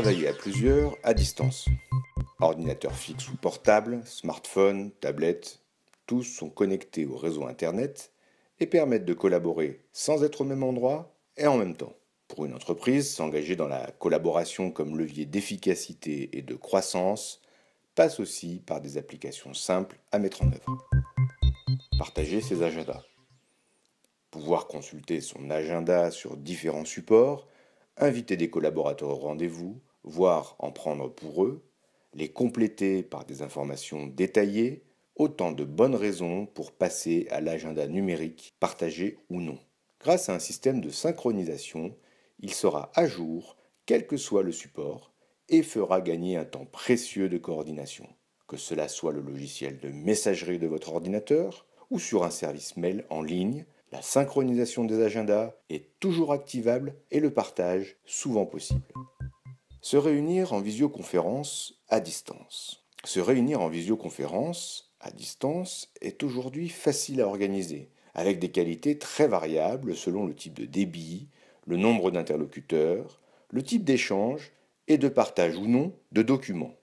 travailler à plusieurs à distance. Ordinateur fixe ou portable, smartphone, tablette, tous sont connectés au réseau Internet et permettent de collaborer sans être au même endroit et en même temps. Pour une entreprise, s'engager dans la collaboration comme levier d'efficacité et de croissance passe aussi par des applications simples à mettre en œuvre. Partager ses agendas. Pouvoir consulter son agenda sur différents supports, inviter des collaborateurs au rendez-vous, voire en prendre pour eux, les compléter par des informations détaillées, autant de bonnes raisons pour passer à l'agenda numérique, partagé ou non. Grâce à un système de synchronisation, il sera à jour, quel que soit le support, et fera gagner un temps précieux de coordination, que cela soit le logiciel de messagerie de votre ordinateur ou sur un service mail en ligne. La synchronisation des agendas est toujours activable et le partage souvent possible. Se réunir en visioconférence à distance. Se réunir en visioconférence à distance est aujourd'hui facile à organiser, avec des qualités très variables selon le type de débit, le nombre d'interlocuteurs, le type d'échange et de partage ou non de documents.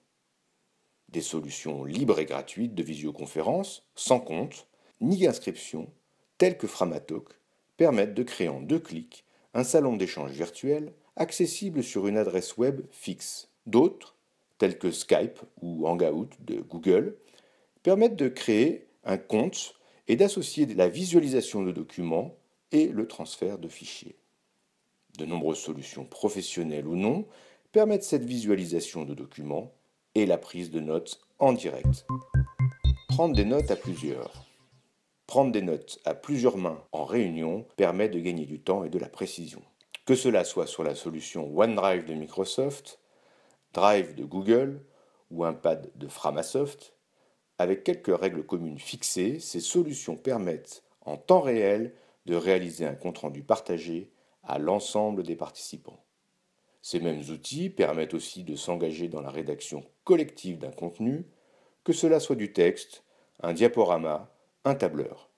Des solutions libres et gratuites de visioconférence, sans compte, ni inscription, telles que Framatalk, permettent de créer en deux clics un salon d'échange virtuel accessible sur une adresse web fixe. D'autres, tels que Skype ou Hangout de Google, permettent de créer un compte et d'associer la visualisation de documents et le transfert de fichiers. De nombreuses solutions professionnelles ou non permettent cette visualisation de documents et la prise de notes en direct. Prendre des notes à plusieurs. Prendre des notes à plusieurs mains en réunion permet de gagner du temps et de la précision. Que cela soit sur la solution OneDrive de Microsoft, Drive de Google ou un pad de Framasoft, avec quelques règles communes fixées, ces solutions permettent en temps réel de réaliser un compte-rendu partagé à l'ensemble des participants. Ces mêmes outils permettent aussi de s'engager dans la rédaction collective d'un contenu, que cela soit du texte, un diaporama un tableur.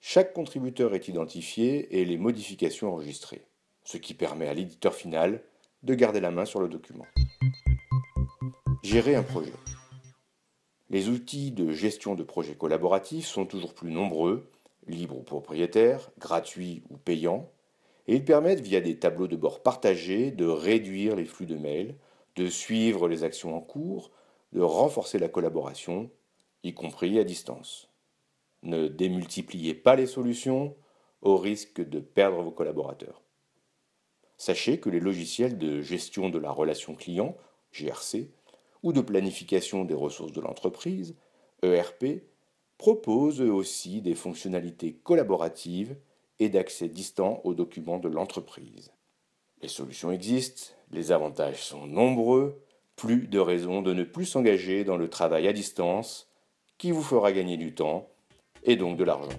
Chaque contributeur est identifié et les modifications enregistrées, ce qui permet à l'éditeur final de garder la main sur le document. Gérer un projet. Les outils de gestion de projets collaboratifs sont toujours plus nombreux, libres ou propriétaires, gratuits ou payants, et ils permettent, via des tableaux de bord partagés, de réduire les flux de mails, de suivre les actions en cours, de renforcer la collaboration, y compris à distance. Ne démultipliez pas les solutions au risque de perdre vos collaborateurs. Sachez que les logiciels de gestion de la relation client, GRC, ou de planification des ressources de l'entreprise, ERP, proposent aussi des fonctionnalités collaboratives et d'accès distant aux documents de l'entreprise. Les solutions existent, les avantages sont nombreux, plus de raisons de ne plus s'engager dans le travail à distance qui vous fera gagner du temps et donc de l'argent.